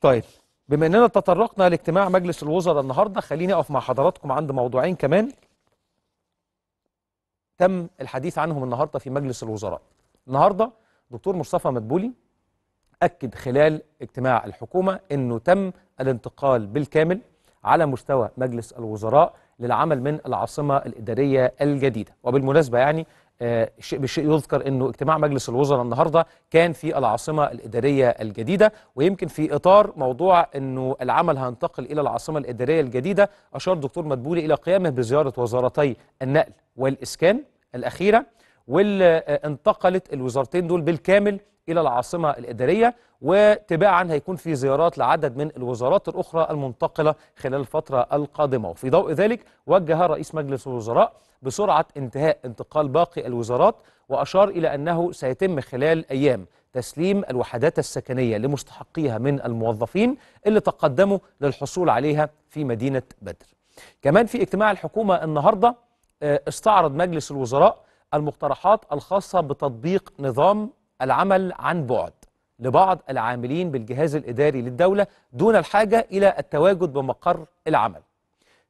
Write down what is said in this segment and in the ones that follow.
طيب بما اننا تطرقنا لاجتماع مجلس الوزراء النهارده خليني اقف مع حضراتكم عند موضوعين كمان تم الحديث عنهم النهارده في مجلس الوزراء النهارده دكتور مصطفى مدبولي اكد خلال اجتماع الحكومه انه تم الانتقال بالكامل على مستوى مجلس الوزراء للعمل من العاصمه الاداريه الجديده وبالمناسبه يعني آه، شيء بشيء يذكر انه اجتماع مجلس الوزراء النهارده كان في العاصمه الاداريه الجديده ويمكن في اطار موضوع انه العمل هينتقل الى العاصمه الاداريه الجديده اشار الدكتور مدبولي الى قيامه بزياره وزارتي النقل والاسكان الاخيره واللي انتقلت الوزارتين دول بالكامل إلى العاصمة الإدارية وتباعا هيكون في زيارات لعدد من الوزارات الأخرى المنتقلة خلال الفترة القادمة وفي ضوء ذلك وجه رئيس مجلس الوزراء بسرعة انتهاء انتقال باقي الوزارات وأشار إلى أنه سيتم خلال أيام تسليم الوحدات السكنية لمستحقيها من الموظفين اللي تقدموا للحصول عليها في مدينة بدر كمان في اجتماع الحكومة النهاردة آه، استعرض مجلس الوزراء المقترحات الخاصة بتطبيق نظام العمل عن بعد لبعض العاملين بالجهاز الإداري للدولة دون الحاجة إلى التواجد بمقر العمل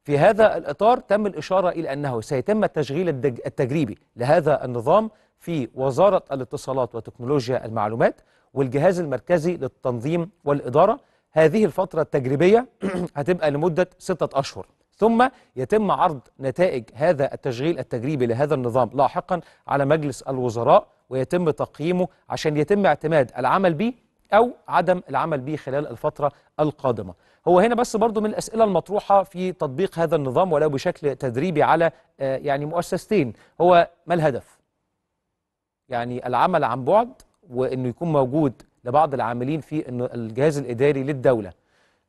في هذا الإطار تم الإشارة إلى أنه سيتم التشغيل التجريبي لهذا النظام في وزارة الاتصالات وتكنولوجيا المعلومات والجهاز المركزي للتنظيم والإدارة هذه الفترة التجريبية هتبقى لمدة ستة أشهر ثم يتم عرض نتائج هذا التشغيل التجريبي لهذا النظام لاحقا على مجلس الوزراء ويتم تقييمه عشان يتم اعتماد العمل به أو عدم العمل به خلال الفترة القادمة هو هنا بس برضو من الأسئلة المطروحة في تطبيق هذا النظام ولو بشكل تدريبي على آه، يعني مؤسستين هو ما الهدف؟ يعني العمل عن بعد وأنه يكون موجود لبعض العاملين في الجهاز الإداري للدولة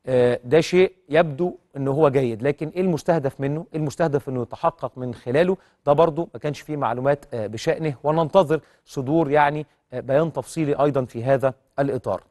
آه، ده شيء يبدو ان هو جيد لكن ايه المستهدف منه ايه المستهدف انه يتحقق من خلاله ده برضو ما كانش فيه معلومات آه، بشأنه وننتظر صدور يعني آه، بيان تفصيلي ايضا في هذا الاطار